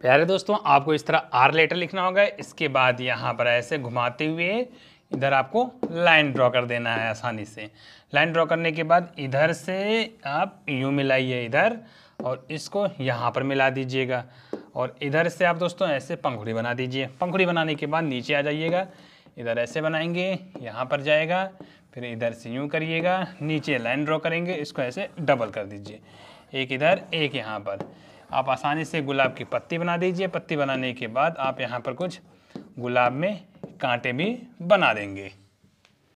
प्यारे दोस्तों आपको इस तरह आर लेटर लिखना होगा इसके बाद यहाँ पर ऐसे घुमाते हुए इधर आपको लाइन ड्रॉ कर देना है आसानी से लाइन ड्रॉ करने के बाद इधर से आप यूँ मिलाइए इधर और इसको यहाँ पर मिला दीजिएगा और इधर से आप दोस्तों ऐसे पंखुड़ी बना दीजिए पंखुड़ी बनाने के बाद नीचे आ जाइएगा इधर ऐसे बनाएंगे यहाँ पर जाएगा फिर इधर से यूँ करिएगा नीचे लाइन ड्रॉ करेंगे इसको ऐसे डबल कर दीजिए एक इधर एक यहाँ पर आप आसानी से गुलाब की पत्ती बना दीजिए पत्ती बनाने के बाद आप यहाँ पर कुछ गुलाब में कांटे भी बना देंगे